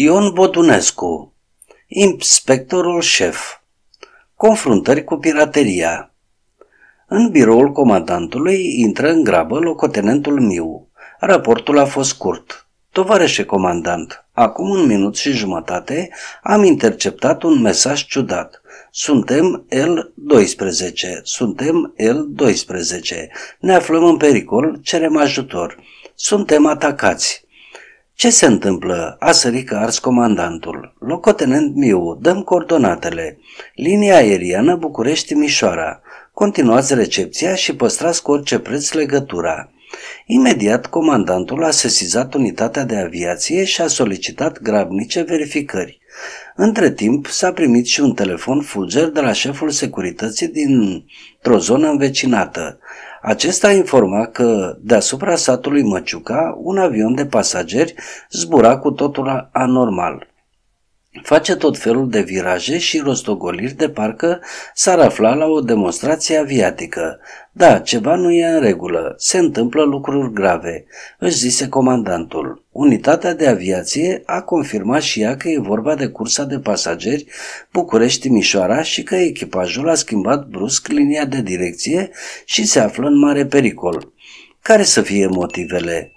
Ion Bodunescu, inspectorul șef, confruntări cu pirateria. În biroul comandantului intră în grabă locotenentul Miu. Raportul a fost scurt. Tovarășe comandant, acum un minut și jumătate am interceptat un mesaj ciudat. Suntem L12, suntem L12, ne aflăm în pericol, cerem ajutor, suntem atacați. Ce se întâmplă? A sărit ars comandantul. Locotenent Miu, dăm coordonatele. Linia aeriană București-Mișoara. Continuați recepția și păstrați cu orice preț legătura. Imediat, comandantul a sesizat unitatea de aviație și a solicitat grabnice verificări. Între timp, s-a primit și un telefon fulger de la șeful securității dintr-o zonă învecinată. Acesta informa că deasupra satului Măciuca un avion de pasageri zbura cu totul anormal. Face tot felul de viraje și rostogoliri de parcă s-ar afla la o demonstrație aviatică. Da, ceva nu e în regulă, se întâmplă lucruri grave, își zise comandantul. Unitatea de aviație a confirmat și ea că e vorba de cursa de pasageri bucurești mișoara și că echipajul a schimbat brusc linia de direcție și se află în mare pericol. Care să fie motivele?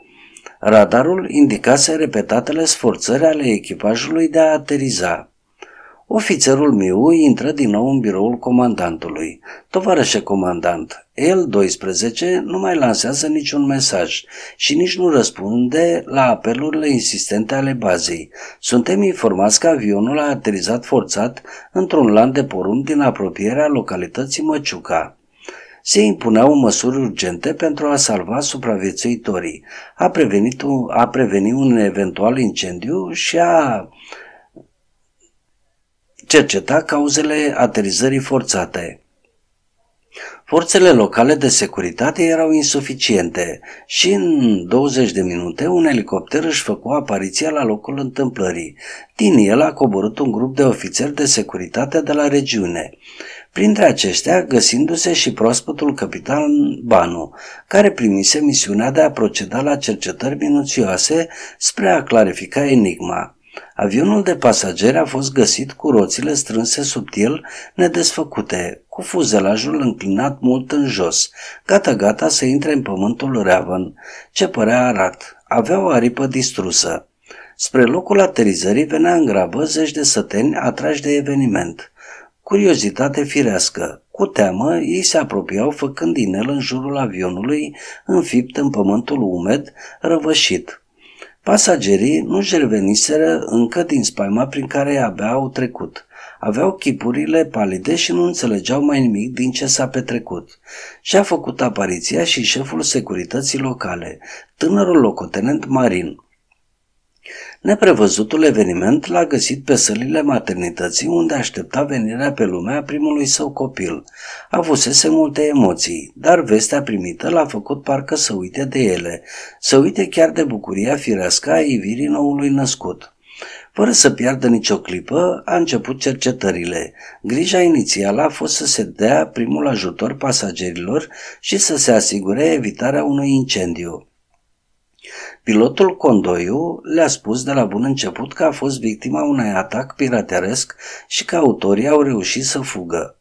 Radarul indicase repetatele sforțări ale echipajului de a ateriza. Ofițerul Miu intră din nou în biroul comandantului. Tovarășe comandant, el 12 nu mai lansează niciun mesaj și nici nu răspunde la apelurile insistente ale bazei. Suntem informați că avionul a aterizat forțat într-un lan de porumb din apropierea localității Măciuca se impuneau măsuri urgente pentru a salva supraviețuitorii, a, prevenit, a preveni un eventual incendiu și a cerceta cauzele aterizării forțate. Forțele locale de securitate erau insuficiente și în 20 de minute un elicopter își făcu apariția la locul întâmplării. Din el a coborât un grup de ofițeri de securitate de la regiune, printre aceștia găsindu-se și proaspătul capitan Banu, care primise misiunea de a proceda la cercetări minuțioase spre a clarifica enigma. Avionul de pasageri a fost găsit cu roțile strânse subtil, nedesfăcute, cu fuzelajul înclinat mult în jos, gata-gata să intre în pământul Reavan, ce părea arat. Avea o aripă distrusă. Spre locul aterizării venea în grabă zeci de săteni atrași de eveniment. Curiozitate firească. Cu teamă, ei se apropiau făcând inel în jurul avionului, înfipt în pământul umed, răvășit. Pasagerii nu-și reveniseră încă din spaima prin care abia au trecut. Aveau chipurile palide și nu înțelegeau mai nimic din ce s-a petrecut. Și-a făcut apariția și șeful securității locale, tânărul locotenent Marin. Neprevăzutul eveniment l-a găsit pe sălile maternității unde aștepta venirea pe lumea a primului său copil. Avusese multe emoții, dar vestea primită l-a făcut parcă să uite de ele, să uite chiar de bucuria firească a ivirii noului născut. Fără să piardă nicio clipă, a început cercetările. Grija inițială a fost să se dea primul ajutor pasagerilor și să se asigure evitarea unui incendiu. Pilotul Condoiu le-a spus de la bun început că a fost victima unui atac pirateresc și că autorii au reușit să fugă.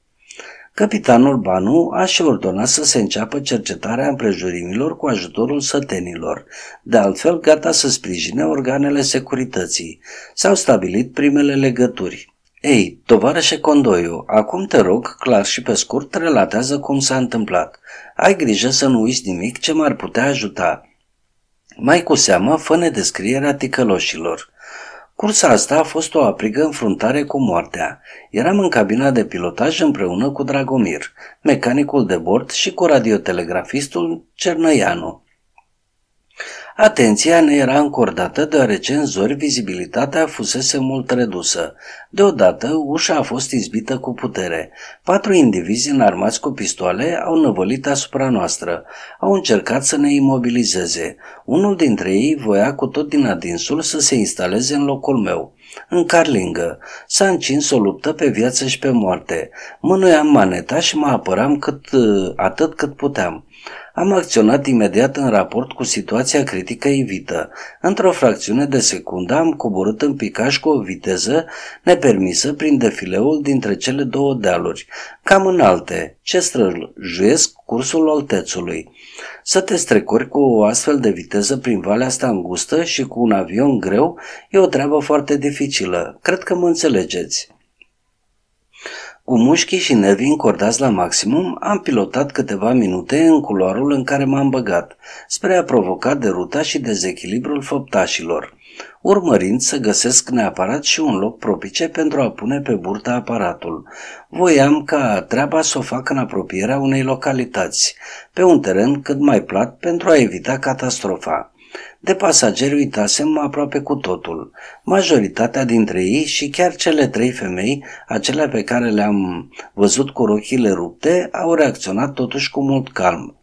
Capitanul Banu a și ordonat să se înceapă cercetarea împrejurimilor cu ajutorul sătenilor, de altfel gata să sprijine organele securității. S-au stabilit primele legături. Ei, tovarășe Condoiu, acum te rog, clar și pe scurt, relatează cum s-a întâmplat. Ai grijă să nu uiți nimic ce m-ar putea ajuta mai cu seamă fă descrierea ticăloșilor. Cursa asta a fost o aprigă înfruntare cu moartea. Eram în cabina de pilotaj împreună cu Dragomir, mecanicul de bord și cu radiotelegrafistul Cernăianu. Atenția ne era încordată deoarece în zori vizibilitatea fusese mult redusă. Deodată, ușa a fost izbită cu putere. Patru indivizi înarmați cu pistoale au năvălit asupra noastră. Au încercat să ne imobilizeze. Unul dintre ei voia cu tot din adinsul să se instaleze în locul meu în carlingă. S-a încins o luptă pe viață și pe moarte. Mânuiam maneta și mă apăram cât, atât cât puteam. Am acționat imediat în raport cu situația critică evită. Într-o fracțiune de secundă am coborât în picaș cu o viteză nepermisă prin defileul dintre cele două dealuri, cam înalte, ce străjuiesc cursul altețului. Să te strecori cu o astfel de viteză prin valea asta îngustă și cu un avion greu e o treabă foarte dificilă. Cred că mă înțelegeți. Cu mușchii și nervii încordați la maximum, am pilotat câteva minute în culoarul în care m-am băgat, spre a provoca deruta și dezechilibrul făptașilor, urmărind să găsesc neapărat și un loc propice pentru a pune pe burta aparatul. Voiam ca treaba să o fac în apropierea unei localități, pe un teren cât mai plat pentru a evita catastrofa. De pasageri uitasem aproape cu totul. Majoritatea dintre ei și chiar cele trei femei, acelea pe care le-am văzut cu rochile rupte, au reacționat totuși cu mult calm.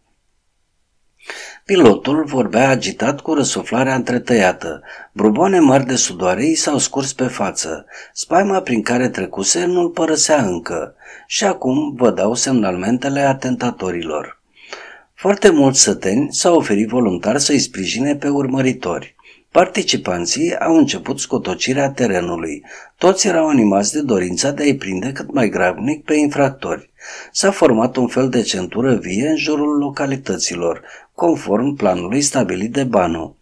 Pilotul vorbea agitat cu răsuflarea întretăiată. Bruboane mari de sudoare i s-au scurs pe față. Spaima prin care trecuse nu-l părăsea încă. Și acum dau semnalmentele atentatorilor. Foarte mulți săteni s-au oferit voluntar să-i sprijine pe urmăritori. Participanții au început scotocirea terenului. Toți erau animați de dorința de a-i prinde cât mai grabnic pe infractori. S-a format un fel de centură vie în jurul localităților, conform planului stabilit de Banu.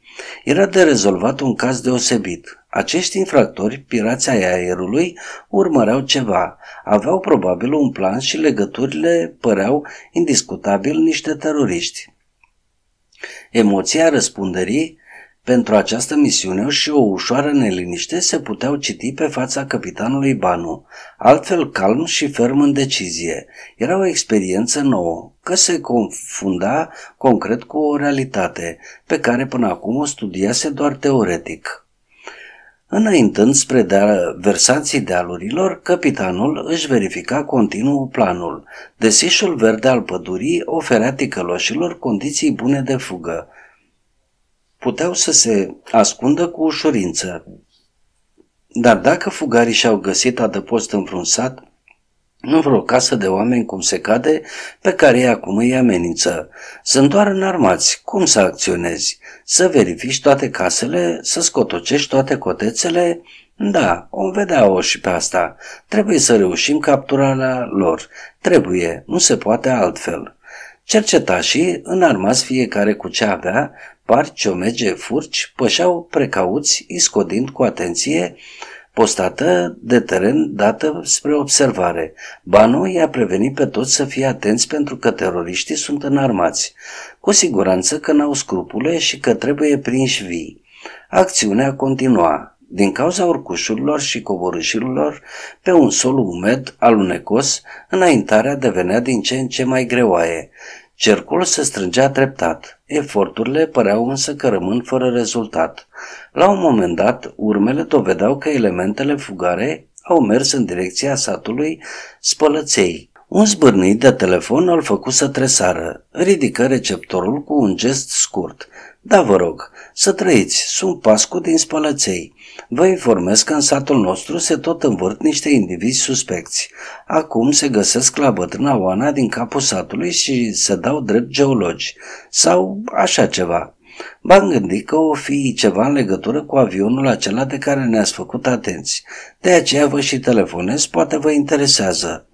Era de rezolvat un caz deosebit. Acești infractori, pirații ai aerului, urmăreau ceva, aveau probabil un plan și legăturile păreau indiscutabil niște teroriști. Emoția răspunderii pentru această misiune și o ușoară neliniște se puteau citi pe fața capitanului Banu, altfel calm și ferm în decizie. Era o experiență nouă, că se confunda concret cu o realitate, pe care până acum o studiase doar teoretic. Înaintând spre de- versanții dealurilor, capitanul își verifica continuu planul. Desișul verde al pădurii oferea ticăloșilor condiții bune de fugă puteau să se ascundă cu ușurință. Dar dacă fugarii și-au găsit adăpost în vreun sat, nu vreo casă de oameni cum se cade, pe care ei acum îi amenință. Sunt doar înarmați, cum să acționezi? Să verifici toate casele, să scotocești toate cotețele? Da, o vedea-o și pe asta. Trebuie să reușim capturarea lor. Trebuie, nu se poate altfel. Cercetașii, înarmați fiecare cu ce avea, par ciomege furci pășeau precauți, iscodind cu atenție postată de teren dată spre observare. Banu i-a prevenit pe toți să fie atenți pentru că teroriștii sunt înarmați. Cu siguranță că n-au scrupule și că trebuie prinși vii. Acțiunea continua. Din cauza urcușurilor și coborâșurilor, pe un sol umed, alunecos, înaintarea devenea din ce în ce mai greoaie. Cercul se strângea treptat. Eforturile păreau însă că rămân fără rezultat. La un moment dat, urmele dovedeau că elementele fugare au mers în direcția satului Spălăței. Un zbârnit de telefon îl făcu să tresară. Ridică receptorul cu un gest scurt. Da, vă rog, să trăiți, sunt Pascu din Spălăței. Vă informez că în satul nostru se tot învârt niște indivizi suspecți. Acum se găsesc la bătrâna Oana din capul satului și se dau drept geologi sau așa ceva. V-am gândit că o fi ceva în legătură cu avionul acela de care ne-ați făcut atenți. De aceea vă și telefonez, poate vă interesează.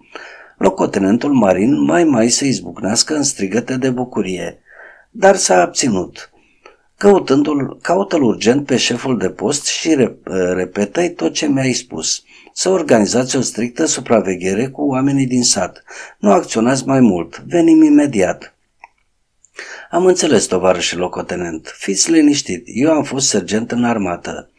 Locotenentul marin mai mai se izbucnească în strigăte de bucurie, dar s-a abținut căutându-l, caută-l urgent pe șeful de post și uh, repetă tot ce mi-ai spus. Să organizați o strictă supraveghere cu oamenii din sat. Nu acționați mai mult. Venim imediat. Am înțeles, și locotenent. Fiți liniștit. Eu am fost sergent în armată.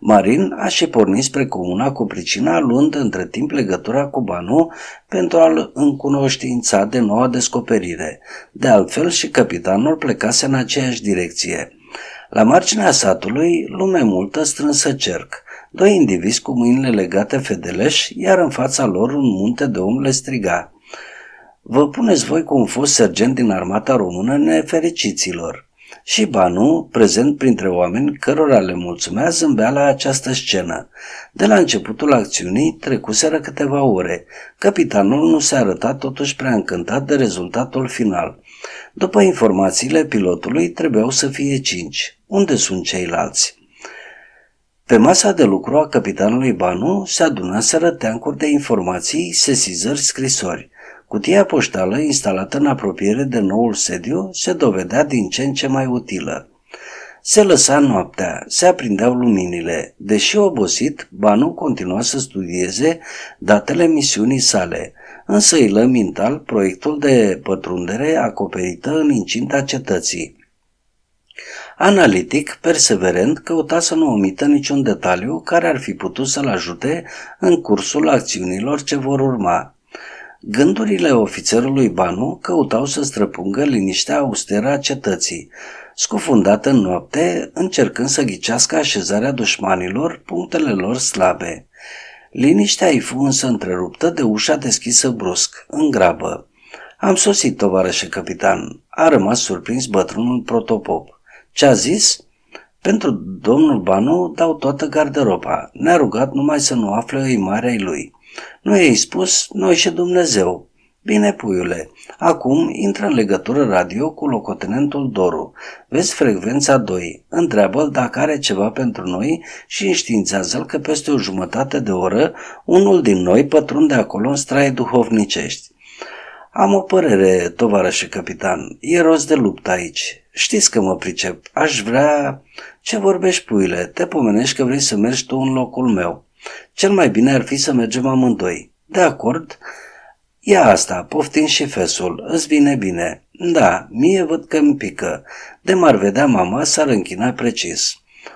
Marin a și pornit spre comuna cu pricina, luând între timp legătura cu Banu pentru a-l încunoștința de noua descoperire. De altfel și capitanul plecase în aceeași direcție. La marginea satului, lume multă strânsă cerc, doi indivizi cu mâinile legate fedeleș, iar în fața lor un munte de om le striga. Vă puneți voi cu un fost sergent din armata română nefericiților și Banu, prezent printre oameni cărora le mulțumea, zâmbea la această scenă. De la începutul acțiunii trecuseră câteva ore. Capitanul nu se arăta totuși prea încântat de rezultatul final. După informațiile pilotului, trebuiau să fie cinci. Unde sunt ceilalți? Pe masa de lucru a capitanului Banu se adunaseră teancuri de informații, sesizări, scrisori – Cutia poștală, instalată în apropiere de noul sediu, se dovedea din ce în ce mai utilă. Se lăsa noaptea, se aprindeau luminile. Deși obosit, Banu continua să studieze datele misiunii sale, însă lă mental proiectul de pătrundere acoperită în incinta cetății. Analitic, perseverent, căuta să nu omită niciun detaliu care ar fi putut să-l ajute în cursul acțiunilor ce vor urma. Gândurile ofițerului Banu căutau să străpungă liniștea austera a cetății, scufundată în noapte, încercând să ghicească așezarea dușmanilor, punctele lor slabe. Liniștea îi fu însă întreruptă de ușa deschisă brusc, în grabă. Am sosit, tovarășe capitan. A rămas surprins bătrânul protopop. Ce a zis? Pentru domnul Banu dau toată garderoba. Ne-a rugat numai să nu află imarea lui. Nu i-ai spus, noi și Dumnezeu. Bine, puiule, acum intră în legătură radio cu locotenentul Doru. Vezi frecvența 2, întreabă dacă are ceva pentru noi și înștiințează-l că peste o jumătate de oră unul din noi pătrunde acolo în straie duhovnicești. Am o părere, tovarășe capitan, e rost de luptă aici. Știți că mă pricep, aș vrea... Ce vorbești, puiule? Te pomenești că vrei să mergi tu în locul meu. Cel mai bine ar fi să mergem amândoi. De acord? Ia asta, poftim și fesul, îți vine bine. Da, mie văd că îmi pică. De m-ar vedea mama, s-ar închina precis.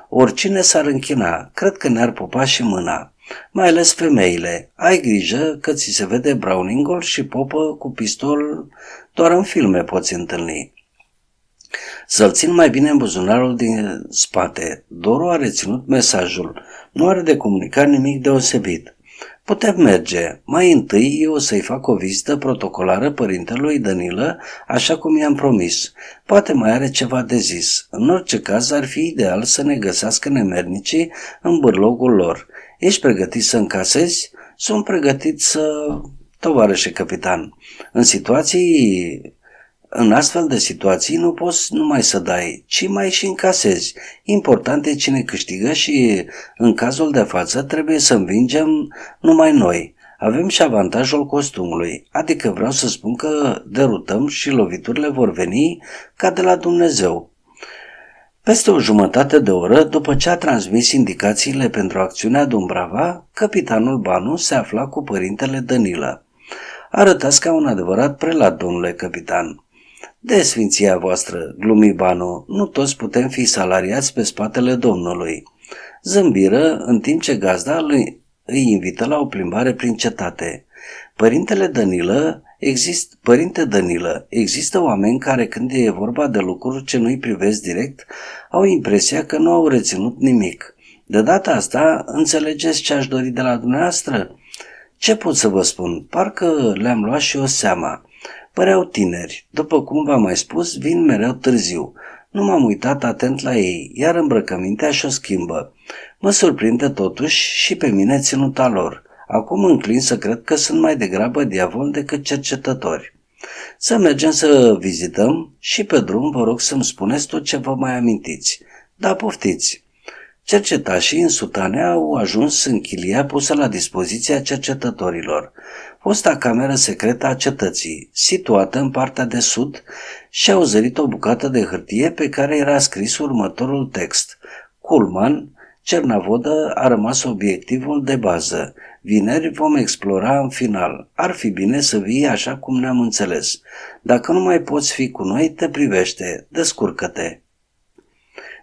Oricine s-ar închina, cred că ne-ar pupa și mâna. Mai ales femeile. Ai grijă că ți se vede Browningul și popă cu pistol doar în filme poți întâlni. Să-l țin mai bine în buzunarul din spate. Doru a reținut mesajul. Nu are de comunicat nimic deosebit. Putem merge. Mai întâi eu o să-i fac o vizită protocolară părintelui Danilă, așa cum i-am promis. Poate mai are ceva de zis. În orice caz ar fi ideal să ne găsească nemernicii în bârlogul lor. Ești pregătit să încasezi? Sunt pregătit să... Tovarășe capitan, în situații în astfel de situații nu poți numai să dai, ci mai și încasezi. Important e cine câștigă și în cazul de față trebuie să învingem numai noi. Avem și avantajul costumului, adică vreau să spun că derutăm și loviturile vor veni ca de la Dumnezeu. Peste o jumătate de oră, după ce a transmis indicațiile pentru acțiunea Dumbrava, capitanul Banu se afla cu părintele Danilă. Arătați ca un adevărat prelat, domnule capitan. De sfinția voastră, glumi Banu, nu toți putem fi salariați pe spatele Domnului. Zâmbiră în timp ce gazda lui îi invită la o plimbare prin cetate. Părintele Danilă Exist, părinte Danilă, există oameni care când e vorba de lucruri ce nu-i privesc direct, au impresia că nu au reținut nimic. De data asta, înțelegeți ce aș dori de la dumneavoastră? Ce pot să vă spun? Parcă le-am luat și o seama. Păreau tineri, după cum v-am mai spus, vin mereu târziu. Nu m-am uitat atent la ei, iar îmbrăcămintea și-o schimbă. Mă surprinde totuși și pe mine ținuta lor. Acum înclin să cred că sunt mai degrabă diavol decât cercetători. Să mergem să vizităm și pe drum vă rog să-mi spuneți tot ce vă mai amintiți. Da, poftiți! Cercetașii în sutane au ajuns în chilia pusă la dispoziția cercetătorilor fosta cameră secretă a cetății, situată în partea de sud, și au zărit o bucată de hârtie pe care era scris următorul text. Culman, Cernavodă a rămas obiectivul de bază. Vineri vom explora în final. Ar fi bine să vii așa cum ne-am înțeles. Dacă nu mai poți fi cu noi, te privește. Descurcă-te.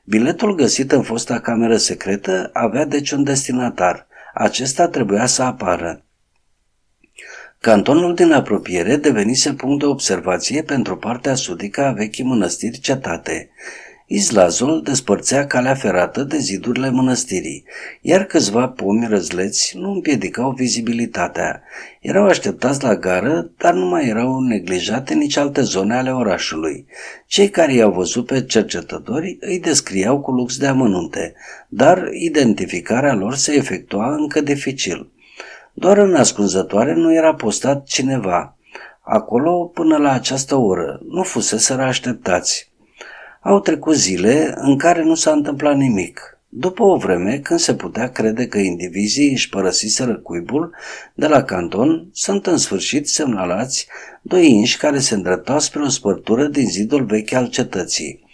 Biletul găsit în fosta cameră secretă avea deci un destinatar. Acesta trebuia să apară. Cantonul din apropiere devenise punct de observație pentru partea sudică a vechii mănăstiri cetate. Izlazul despărțea calea ferată de zidurile mănăstirii, iar câțiva pomi răzleți nu împiedicau vizibilitatea. Erau așteptați la gară, dar nu mai erau neglijate nici alte zone ale orașului. Cei care i-au văzut pe cercetători îi descriau cu lux de amănunte, dar identificarea lor se efectua încă dificil. Doar în ascunzătoare nu era postat cineva. Acolo, până la această oră, nu fusese așteptați. Au trecut zile în care nu s-a întâmplat nimic. După o vreme, când se putea crede că indivizii își părăsiseră cuibul de la canton, sunt în sfârșit semnalați doi inși care se îndreptau spre o spărtură din zidul vechi al cetății.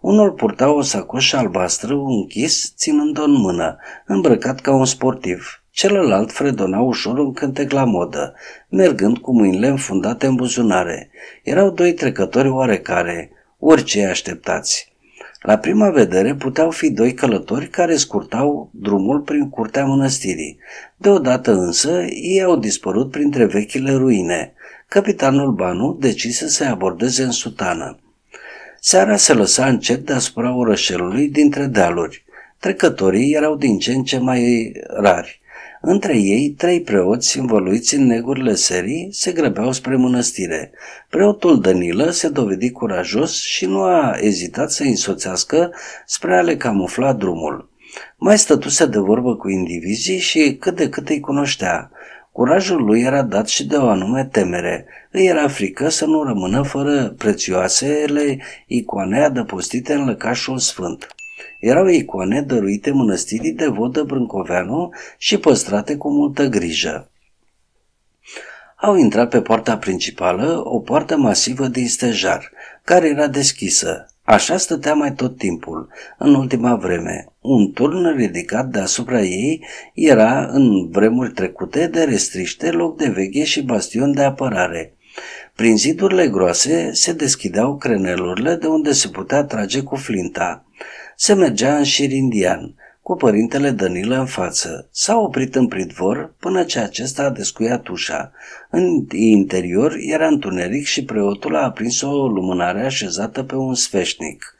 Unul purta o sacoșă albastră închis, ținând-o în mână, îmbrăcat ca un sportiv. Celălalt fredona ușor un cântec la modă, mergând cu mâinile înfundate în buzunare. Erau doi trecători oarecare, orice așteptați. La prima vedere puteau fi doi călători care scurtau drumul prin curtea mănăstirii. Deodată însă ei au dispărut printre vechile ruine. Capitanul Banu decise să-i abordeze în sutană. Seara se lăsa încet deasupra orășelului dintre dealuri. Trecătorii erau din ce în ce mai rari. Între ei, trei preoți învăluiți în negurile serii se grăbeau spre mănăstire. Preotul Danilă se dovedi curajos și nu a ezitat să însoțească spre a le camufla drumul. Mai stătuse de vorbă cu indivizii și cât de cât îi cunoștea. Curajul lui era dat și de o anume temere. Îi era frică să nu rămână fără prețioasele icoane adăpostite în lăcașul sfânt erau icoane dăruite mănăstirii de vodă Brâncoveanu și păstrate cu multă grijă. Au intrat pe poarta principală, o poartă masivă din stejar, care era deschisă. Așa stătea mai tot timpul, în ultima vreme. Un turn ridicat deasupra ei era, în vremuri trecute, de restriște, loc de veche și bastion de apărare. Prin zidurile groase se deschideau crenelurile de unde se putea trage cu flinta se mergea în șir indian, cu părintele Danila în față. S-a oprit în pridvor până ce acesta a descuiat ușa. În interior era întuneric și preotul a aprins o lumânare așezată pe un sfeșnic.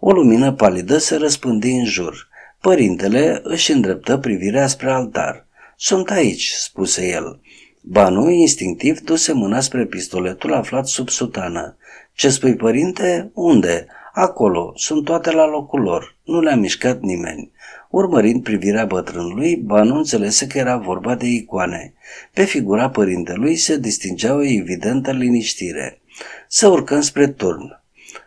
O lumină palidă se răspândi în jur. Părintele își îndreptă privirea spre altar. Sunt aici," spuse el. Banu instinctiv duse mâna spre pistoletul aflat sub sutană. Ce spui, părinte? Unde?" Acolo sunt toate la locul lor, nu le-a mișcat nimeni. Urmărind privirea bătrânului, Banu înțelese că era vorba de icoane. Pe figura părintelui se distingea o evidentă liniștire. Să urcăm spre turn.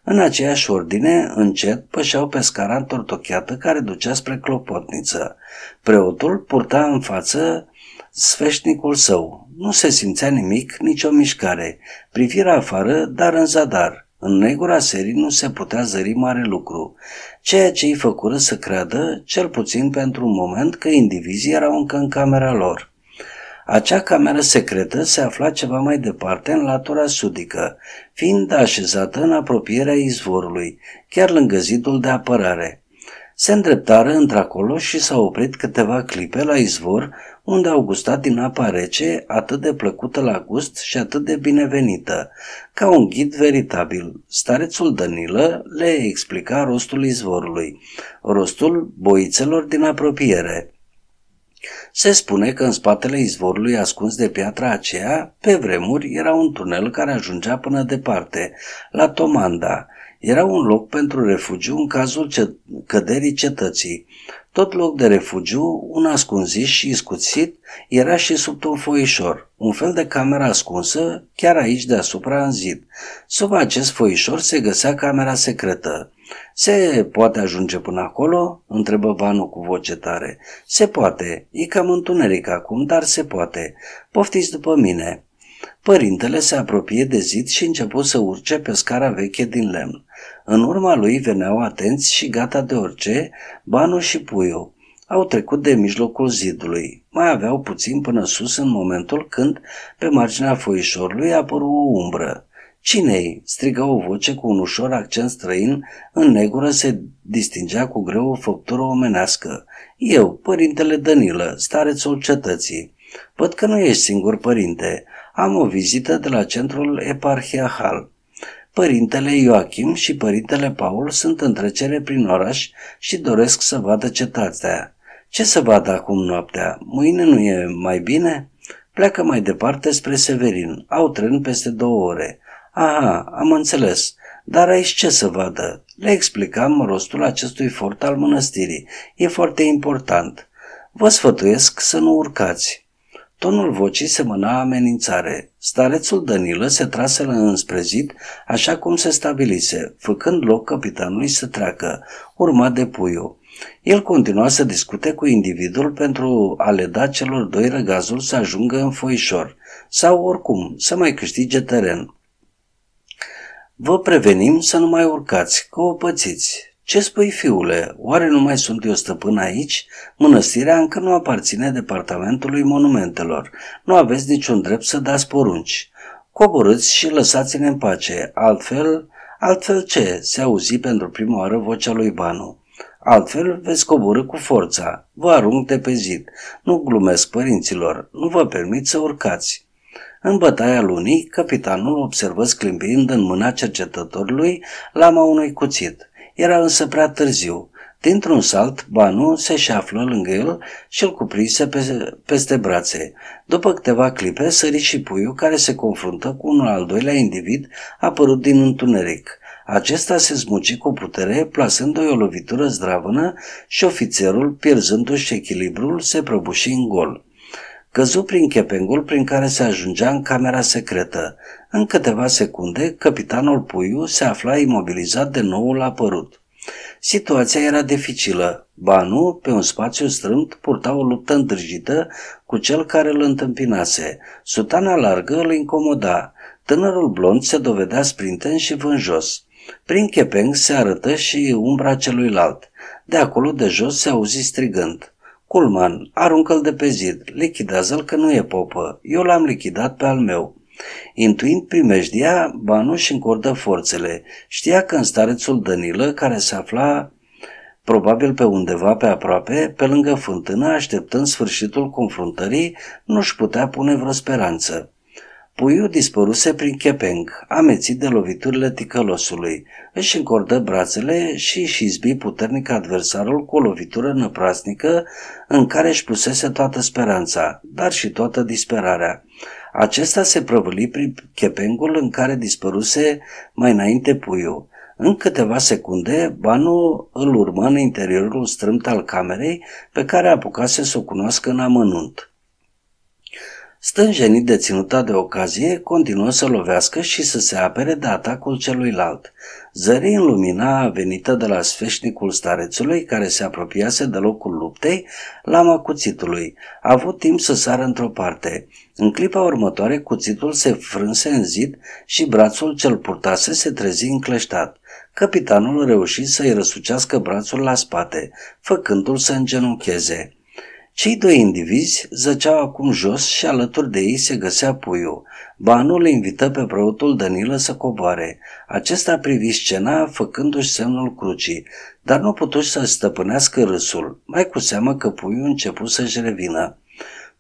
În aceeași ordine, încet, pășeau pe scara întortocheată care ducea spre clopotniță. Preotul purta în față sfeșnicul său. Nu se simțea nimic, nicio mișcare. Privirea afară, dar în zadar. În negura serii nu se putea zări mare lucru, ceea ce îi făcură să creadă, cel puțin pentru un moment, că indivizii erau încă în camera lor. Acea cameră secretă se afla ceva mai departe în latura sudică, fiind așezată în apropierea izvorului, chiar lângă zidul de apărare se îndreptară într-acolo și s-au oprit câteva clipe la izvor, unde au gustat din apa rece, atât de plăcută la gust și atât de binevenită, ca un ghid veritabil. Starețul Danilă le explica rostul izvorului, rostul boițelor din apropiere. Se spune că în spatele izvorului ascuns de piatra aceea, pe vremuri, era un tunel care ajungea până departe, la Tomanda, era un loc pentru refugiu în cazul cet- căderii cetății. Tot loc de refugiu, un ascunziș și iscuțit, era și sub un foișor, un fel de cameră ascunsă, chiar aici deasupra în zid. Sub acest foișor se găsea camera secretă. Se poate ajunge până acolo?" întrebă Vanu cu voce tare. Se poate. E cam întuneric acum, dar se poate. Poftiți după mine." Părintele se apropie de zid și început să urce pe scara veche din lemn. În urma lui veneau atenți și gata de orice, Banu și Puiu. Au trecut de mijlocul zidului. Mai aveau puțin până sus în momentul când, pe marginea foișorului, apăru o umbră. Cine-i?" strigă o voce cu un ușor accent străin, în negură se distingea cu greu o făptură omenească. Eu, părintele Danilă, starețul cetății. Văd că nu ești singur, părinte. Am o vizită de la centrul eparhiahal. Părintele Ioachim și părintele Paul sunt în trecere prin oraș și doresc să vadă cetatea. Ce să vadă acum noaptea? Mâine nu e mai bine? Pleacă mai departe spre Severin. Au tren peste două ore. Aha, am înțeles. Dar aici ce să vadă? Le explicam rostul acestui fort al mănăstirii. E foarte important. Vă sfătuiesc să nu urcați. Tonul vocii semăna amenințare. Starețul Danilă se trase la însprezit, așa cum se stabilise, făcând loc capitanului să treacă, urmat de puiu. El continua să discute cu individul pentru a le da celor doi răgazul să ajungă în foișor sau oricum să mai câștige teren. Vă prevenim să nu mai urcați, că o pățiți, ce spui, fiule, oare nu mai sunt eu stăpân aici? Mănăstirea încă nu aparține departamentului monumentelor. Nu aveți niciun drept să dați porunci. Coborâți și lăsați-ne în pace, altfel... Altfel ce? Se auzi pentru prima oară vocea lui Banu. Altfel veți coborâ cu forța. Vă arunc de pe zid. Nu glumesc, părinților. Nu vă permit să urcați. În bătaia lunii, capitanul observă sclimbind în mâna cercetătorului lama unui cuțit. Era însă prea târziu. Dintr-un salt, Banu se șaflă lângă el și îl cuprinse pe, peste brațe. După câteva clipe, sări și puiul care se confruntă cu unul al doilea individ apărut din întuneric. Acesta se smuci cu putere, plasându-i o lovitură zdravână și ofițerul, pierzându-și echilibrul, se prăbuși în gol căzu prin chepengul prin care se ajungea în camera secretă. În câteva secunde, capitanul Puiu se afla imobilizat de noul apărut. Situația era dificilă. Banu, pe un spațiu strâmt, purta o luptă îndrăgită cu cel care îl întâmpinase. Sutana largă îl incomoda. Tânărul blond se dovedea sprinten și vânjos. Prin chepeng se arătă și umbra celuilalt. De acolo de jos se auzi strigând. Culman, aruncă-l de pe zid, lichidează-l că nu e popă, eu l-am lichidat pe al meu. Intuind primejdia, Banu și încordă forțele. Știa că în starețul Danilă, care se afla probabil pe undeva pe aproape, pe lângă fântână, așteptând sfârșitul confruntării, nu-și putea pune vreo speranță. Puiul dispăruse prin chepeng, amețit de loviturile ticălosului. Își încordă brațele și își izbi puternic adversarul cu o lovitură năprasnică în care își pusese toată speranța, dar și toată disperarea. Acesta se prăvâli prin chepengul în care dispăruse mai înainte puiul. În câteva secunde, Banu îl urmă în interiorul strâmt al camerei pe care apucase să o cunoască în amănunt de ținuta de ocazie continuă să lovească și să se apere de atacul celuilalt, zări în lumina venită de la sfeșnicul starețului care se apropiase de locul luptei, lama cuțitului. A avut timp să sară într-o parte. În clipa următoare cuțitul se frânse în zid și brațul cel purtase se trezi încleștat. Capitanul reuși să-i răsucească brațul la spate, făcându-l să îngenuncheze. Cei doi indivizi zăceau acum jos și alături de ei se găsea puiul. Banu le invită pe preotul Danilă să coboare. Acesta privi scena făcându-și semnul crucii, dar nu putu să stăpânească râsul, mai cu seamă că puiul începu să-și revină.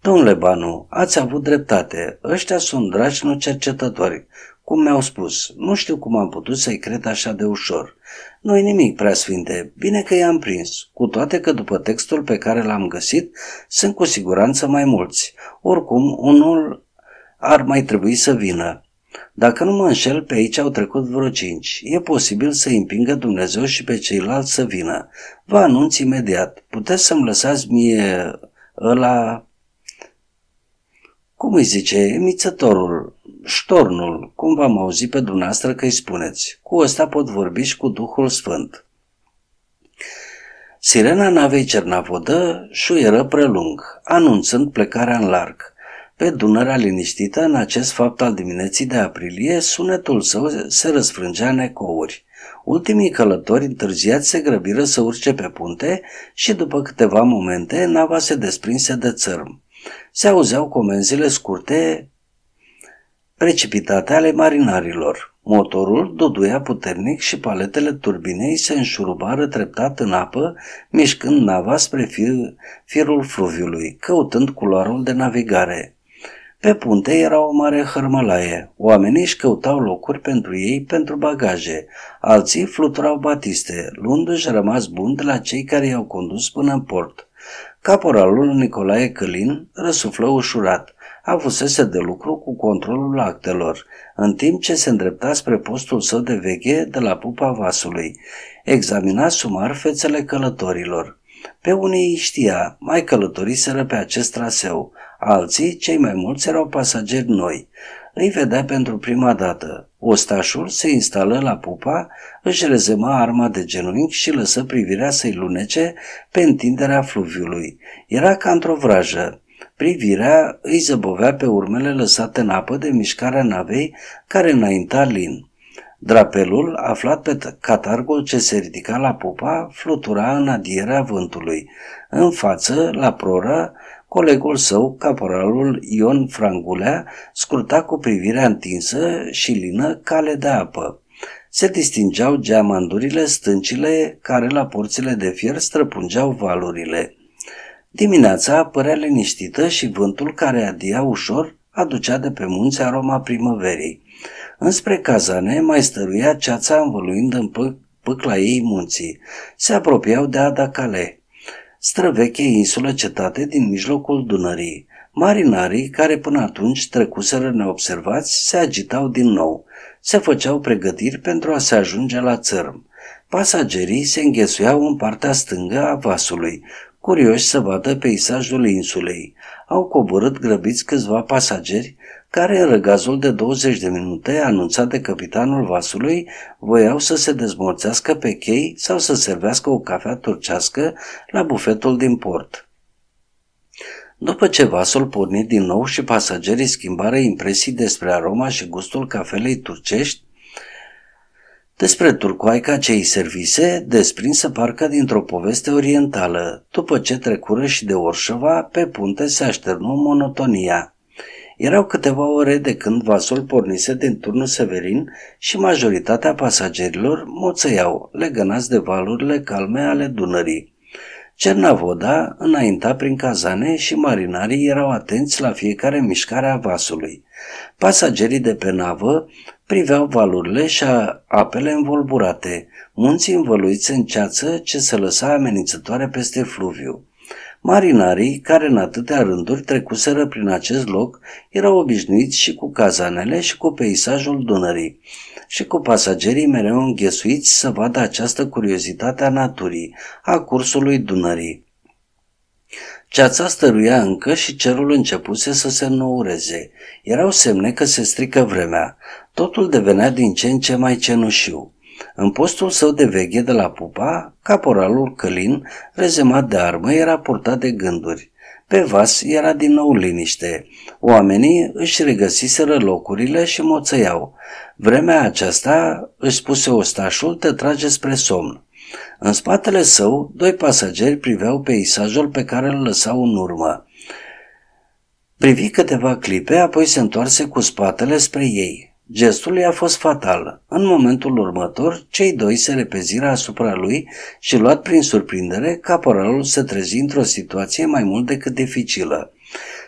Domnule Banu, ați avut dreptate, ăștia sunt dragi nu cercetători. Cum mi-au spus, nu știu cum am putut să-i cred așa de ușor. Nu-i nimic, preasfinte, bine că i-am prins, cu toate că după textul pe care l-am găsit sunt cu siguranță mai mulți. Oricum, unul ar mai trebui să vină. Dacă nu mă înșel, pe aici au trecut vreo cinci. E posibil să împingă Dumnezeu și pe ceilalți să vină. Vă anunț imediat. Puteți să-mi lăsați mie ăla... Cum îi zice? Emițătorul ștornul, cum v-am auzit pe dumneavoastră că îi spuneți. Cu ăsta pot vorbi și cu Duhul Sfânt. Sirena navei Cernavodă șuieră prelung, anunțând plecarea în larg. Pe Dunărea liniștită, în acest fapt al dimineții de aprilie, sunetul său se răsfrângea în ecouri. Ultimii călători întârziați se grăbiră să urce pe punte și după câteva momente nava se desprinse de țărm. Se auzeau comenzile scurte precipitate ale marinarilor. Motorul duduia puternic și paletele turbinei se înșurubară treptat în apă, mișcând nava spre fir, firul fluviului, căutând culoarul de navigare. Pe punte era o mare hărmălaie. Oamenii își căutau locuri pentru ei pentru bagaje. Alții fluturau batiste, luându-și rămas bun de la cei care i-au condus până în port. Caporalul Nicolae Călin răsuflă ușurat – avusese de lucru cu controlul actelor, în timp ce se îndrepta spre postul său de veche de la pupa vasului. Examina sumar fețele călătorilor. Pe unii îi știa, mai călătoriseră pe acest traseu, alții, cei mai mulți, erau pasageri noi. Îi vedea pentru prima dată. Ostașul se instală la pupa, își rezema arma de genunchi și lăsă privirea să-i lunece pe întinderea fluviului. Era ca într-o vrajă. Privirea îi zăbovea pe urmele lăsate în apă de mișcarea navei care înainta lin. Drapelul, aflat pe catargul ce se ridica la pupa, flutura în adierea vântului. În față, la prora, colegul său, caporalul Ion Frangulea, scurta cu privirea întinsă și lină cale de apă. Se distingeau geamandurile stâncile care la porțile de fier străpungeau valurile. Dimineața apărea liniștită și vântul care adia ușor aducea de pe munți aroma primăverii. Înspre cazane mai stăruia ceața învăluind în pâc, pâc la ei munții. Se apropiau de Adacale, străveche insulă cetate din mijlocul Dunării. Marinarii, care până atunci trecuseră neobservați, se agitau din nou. Se făceau pregătiri pentru a se ajunge la țărm. Pasagerii se înghesuiau în partea stângă a vasului, curioși să vadă peisajul insulei. Au coborât grăbiți câțiva pasageri care în răgazul de 20 de minute anunțat de capitanul vasului voiau să se dezmorțească pe chei sau să servească o cafea turcească la bufetul din port. După ce vasul porni din nou și pasagerii schimbară impresii despre aroma și gustul cafelei turcești, despre turcoaica ce îi servise, desprinsă parcă dintr-o poveste orientală. După ce trecură și de Orșova, pe punte se așternu monotonia. Erau câteva ore de când vasul pornise din turnul Severin și majoritatea pasagerilor moțăiau, legănați de valurile calme ale Dunării. Cernavoda înainta prin cazane și marinarii erau atenți la fiecare mișcare a vasului. Pasagerii de pe navă priveau valurile și apele învolburate, munții învăluiți în ceață ce se lăsa amenințătoare peste fluviu. Marinarii, care în atâtea rânduri trecuseră prin acest loc, erau obișnuiți și cu cazanele și cu peisajul Dunării și cu pasagerii mereu înghesuiți să vadă această curiozitate a naturii, a cursului Dunării. Ceața stăruia încă și cerul începuse să se noureze. Erau semne că se strică vremea. Totul devenea din ce în ce mai cenușiu. În postul său de veche de la pupa, caporalul Călin, rezemat de armă, era purtat de gânduri. Pe vas era din nou liniște. Oamenii își regăsiseră locurile și moțăiau. Vremea aceasta, își spuse ostașul, te trage spre somn. În spatele său, doi pasageri priveau peisajul pe care îl lăsau în urmă. Privi câteva clipe, apoi se întoarse cu spatele spre ei. Gestul i-a fost fatal. În momentul următor, cei doi se repeziră asupra lui și, luat prin surprindere, caporalul se trezi într-o situație mai mult decât dificilă.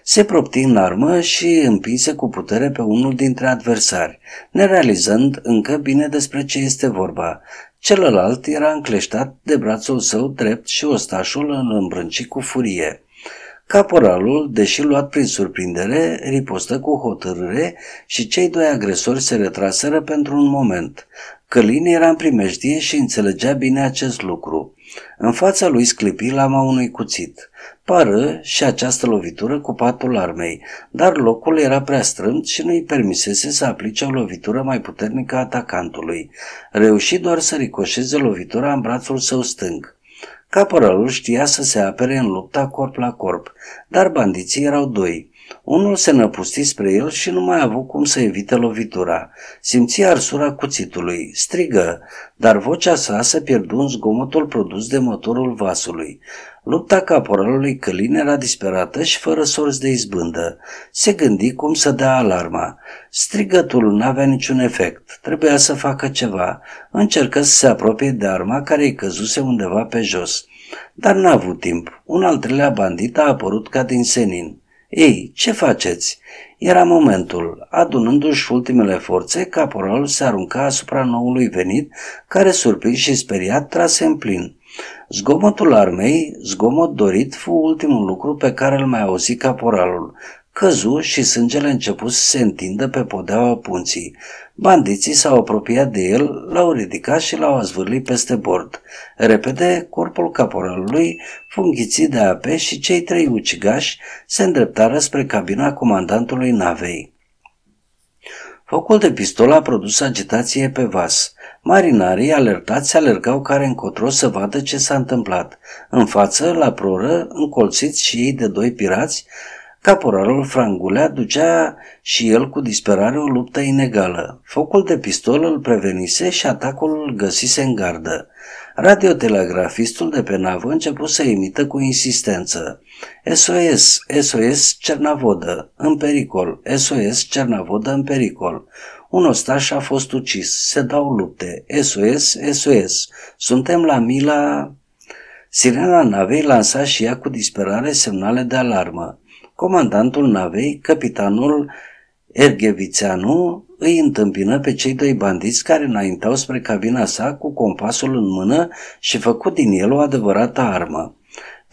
Se propti în armă și împinse cu putere pe unul dintre adversari, nerealizând încă bine despre ce este vorba. Celălalt era încleștat de brațul său drept și ostașul îl îmbrânci cu furie. Caporalul, deși luat prin surprindere, ripostă cu hotărâre și cei doi agresori se retraseră pentru un moment. Călin era în primejdie și înțelegea bine acest lucru. În fața lui sclipi lama unui cuțit pară și această lovitură cu patul armei, dar locul era prea strâmt și nu îi permisese să aplice o lovitură mai puternică a atacantului. Reuși doar să ricoșeze lovitura în brațul său stâng. Caporalul știa să se apere în lupta corp la corp, dar bandiții erau doi. Unul se năpusti spre el și nu mai avut cum să evite lovitura. Simți arsura cuțitului, strigă, dar vocea sa se pierdu în zgomotul produs de motorul vasului. Lupta caporalului Călin era disperată și fără sorți de izbândă. Se gândi cum să dea alarma. Strigătul nu avea niciun efect. Trebuia să facă ceva. Încercă să se apropie de arma care îi căzuse undeva pe jos. Dar n-a avut timp. Un al treilea bandit a apărut ca din senin. Ei, ce faceți? Era momentul. Adunându-și ultimele forțe, caporalul se arunca asupra noului venit, care, surprins și speriat, trase în plin. Zgomotul armei, zgomot dorit, fu ultimul lucru pe care îl mai auzi caporalul căzu și sângele început să se întindă pe podeaua punții. Bandiții s-au apropiat de el, l-au ridicat și l-au azvârlit peste bord. Repede, corpul caporalului fu de ape și cei trei ucigași se îndreptară spre cabina comandantului navei. Focul de pistol a produs agitație pe vas. Marinarii alertați alergau care încotro să vadă ce s-a întâmplat. În față, la proră, încolțiți și ei de doi pirați, Caporalul Frangulea ducea și el cu disperare o luptă inegală. Focul de pistol îl prevenise și atacul îl găsise în gardă. Radiotelegrafistul de pe navă început să imită cu insistență. SOS, SOS Cernavodă, în pericol, SOS Cernavodă în pericol. Un ostaș a fost ucis, se dau lupte, SOS, SOS, suntem la mila... Sirena navei lansa și ea cu disperare semnale de alarmă. Comandantul navei, capitanul Erghevițeanu, îi întâmpină pe cei doi bandiți care înaintau spre cabina sa cu compasul în mână și făcut din el o adevărată armă.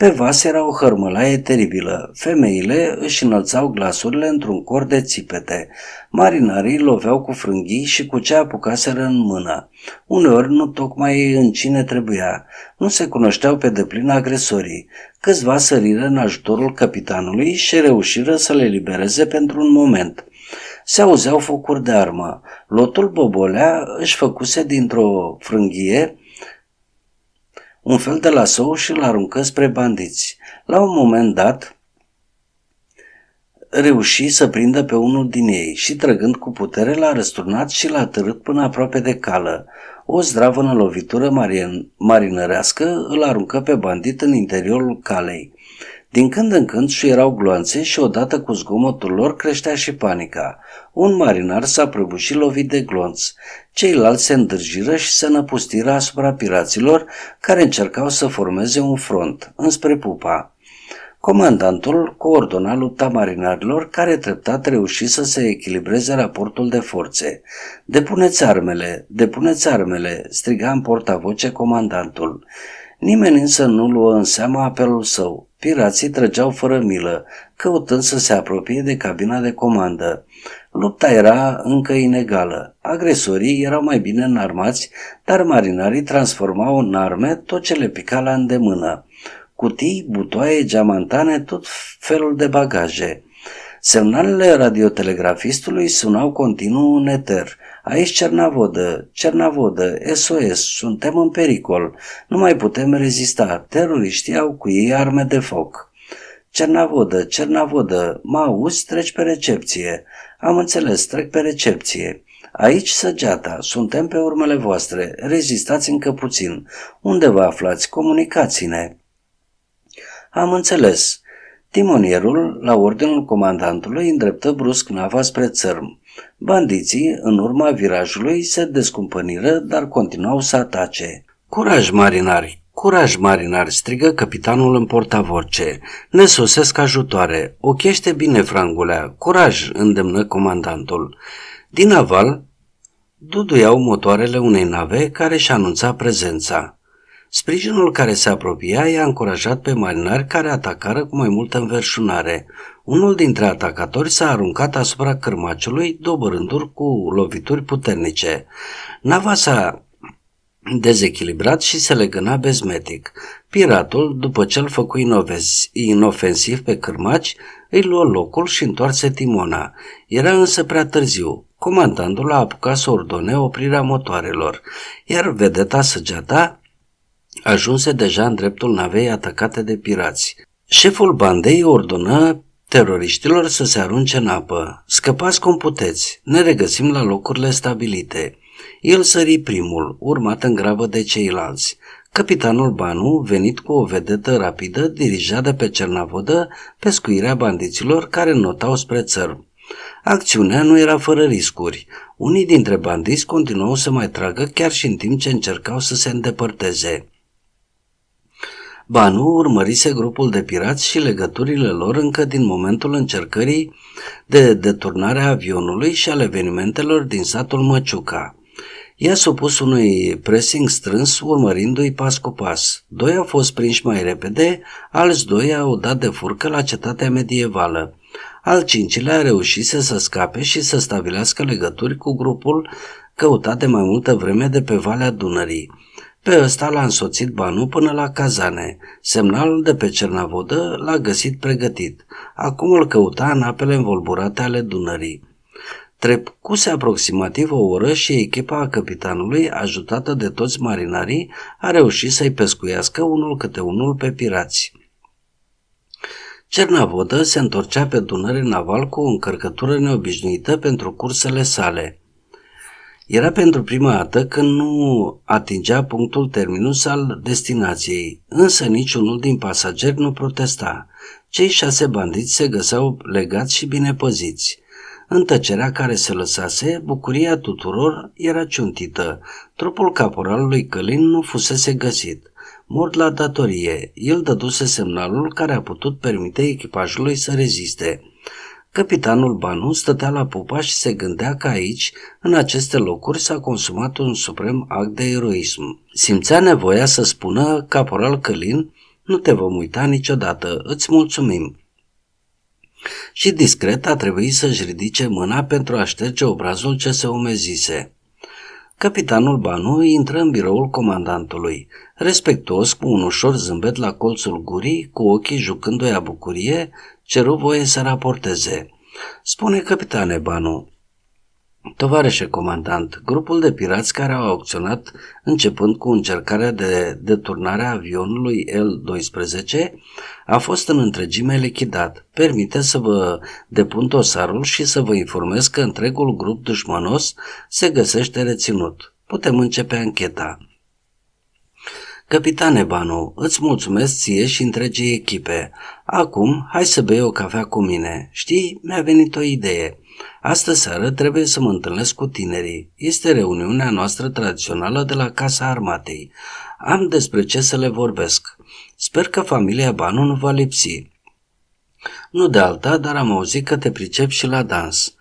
Pe vas era o hărmălaie teribilă. Femeile își înălțau glasurile într-un cor de țipete. Marinarii loveau cu frânghii și cu ce apucaseră în mână. Uneori nu tocmai în cine trebuia. Nu se cunoșteau pe deplin agresorii. Câțiva săriră în ajutorul capitanului și reușiră să le libereze pentru un moment. Se auzeau focuri de armă. Lotul Bobolea își făcuse dintr-o frânghie un fel de lasou și îl aruncă spre bandiți. La un moment dat, reuși să prindă pe unul din ei și, trăgând cu putere, l-a răsturnat și l-a târât până aproape de cală. O zdravănă lovitură marin- marinărească îl aruncă pe bandit în interiorul calei. Din când în când și erau gloanțe și odată cu zgomotul lor creștea și panica. Un marinar s-a prăbușit lovit de glonț. Ceilalți se îndârjiră și se năpustiră asupra piraților care încercau să formeze un front înspre pupa. Comandantul coordona lupta marinarilor care treptat reuși să se echilibreze raportul de forțe. Depuneți armele, depuneți armele, striga în portavoce comandantul. Nimeni însă nu luă în seama apelul său. Pirații trăgeau fără milă, căutând să se apropie de cabina de comandă. Lupta era încă inegală. Agresorii erau mai bine înarmați, dar marinarii transformau în arme tot ce le pica la îndemână. Cutii, butoaie, geamantane, tot felul de bagaje. Semnalele radiotelegrafistului sunau continuu în eter – Aici Cernavodă, Cernavodă, SOS, suntem în pericol, nu mai putem rezista, teroriștii au cu ei arme de foc. Cernavodă, Cernavodă, mă auzi, treci pe recepție. Am înțeles, trec pe recepție. Aici săgeata, suntem pe urmele voastre, rezistați încă puțin. Unde vă aflați? Comunicați-ne. Am înțeles. Timonierul, la ordinul comandantului, îndreptă brusc nava spre țărm. Bandiții, în urma virajului, se descumpăniră, dar continuau să atace. Curaj, marinari! Curaj, marinari! strigă capitanul în portavoce. Ne sosesc ajutoare! Ochește bine, frangulea! Curaj!" îndemnă comandantul. Din aval, duduiau motoarele unei nave care și anunța prezența. Sprijinul care se apropia i-a încurajat pe marinari care atacară cu mai multă înverșunare. Unul dintre atacatori s-a aruncat asupra cârmaciului, dobărându-l cu lovituri puternice. Nava s-a dezechilibrat și se legăna bezmetic. Piratul, după ce l făcu inofensiv pe cârmaci, îi luă locul și întoarse timona. Era însă prea târziu. Comandantul a apucat să ordone oprirea motoarelor, iar vedeta săgeata ajunse deja în dreptul navei atacate de pirați. Șeful bandei ordonă teroriștilor să se arunce în apă. Scăpați cum puteți, ne regăsim la locurile stabilite. El sări primul, urmat în grabă de ceilalți. Capitanul Banu, venit cu o vedetă rapidă, dirija de pe cernavodă pescuirea bandiților care notau spre țăr. Acțiunea nu era fără riscuri. Unii dintre bandiți continuau să mai tragă chiar și în timp ce încercau să se îndepărteze. Banu urmărise grupul de pirați și legăturile lor încă din momentul încercării de deturnare a avionului și al evenimentelor din satul Măciuca. I-a supus unui pressing strâns, urmărindu-i pas cu pas. Doi au fost prinși mai repede, alți doi au dat de furcă la cetatea medievală. Al cincilea a reușit să scape și să stabilească legături cu grupul căutat de mai multă vreme de pe Valea Dunării. Pe ăsta l-a însoțit Banu până la cazane. Semnalul de pe Cernavodă l-a găsit pregătit. Acum îl căuta în apele învolburate ale Dunării. Trecuse aproximativ o oră și echipa a capitanului, ajutată de toți marinarii, a reușit să-i pescuiască unul câte unul pe pirați. Cernavodă se întorcea pe Dunăre naval cu o încărcătură neobișnuită pentru cursele sale. Era pentru prima dată că nu atingea punctul terminus al destinației, însă niciunul din pasageri nu protesta. Cei șase bandiți se găseau legați și bine păziți. În tăcerea care se lăsase, bucuria tuturor era ciuntită. Trupul caporalului Călin nu fusese găsit. Mort la datorie, el dăduse semnalul care a putut permite echipajului să reziste. Capitanul Banu stătea la popa și se gândea că aici, în aceste locuri, s-a consumat un suprem act de eroism. Simțea nevoia să spună, caporal Călin, nu te vom uita niciodată, îți mulțumim. Și discret a trebuit să-și ridice mâna pentru a șterge obrazul ce se umezise. Capitanul Banu intră în biroul comandantului, respectuos cu un ușor zâmbet la colțul gurii, cu ochii jucându-i a bucurie, ceru voie să raporteze. Spune capitane Banu, Tovarășe comandant, grupul de pirați care au acționat începând cu încercarea de deturnare a avionului L-12 a fost în întregime lichidat. Permite să vă depun dosarul și să vă informez că întregul grup dușmanos se găsește reținut. Putem începe ancheta. Capitane Banu, îți mulțumesc ție și întregii echipe. Acum, hai să bei o cafea cu mine. Știi, mi-a venit o idee. Astă seară trebuie să mă întâlnesc cu tinerii. Este reuniunea noastră tradițională de la Casa Armatei. Am despre ce să le vorbesc. Sper că familia Banu nu va lipsi. Nu de alta, dar am auzit că te pricep și la dans.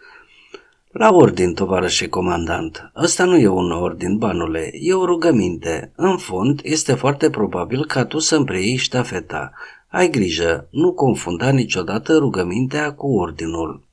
La ordin, tovarășe comandant. Ăsta nu e un ordin, banule, e o rugăminte. În fond, este foarte probabil ca tu să împreiei ștafeta. Ai grijă, nu confunda niciodată rugămintea cu ordinul.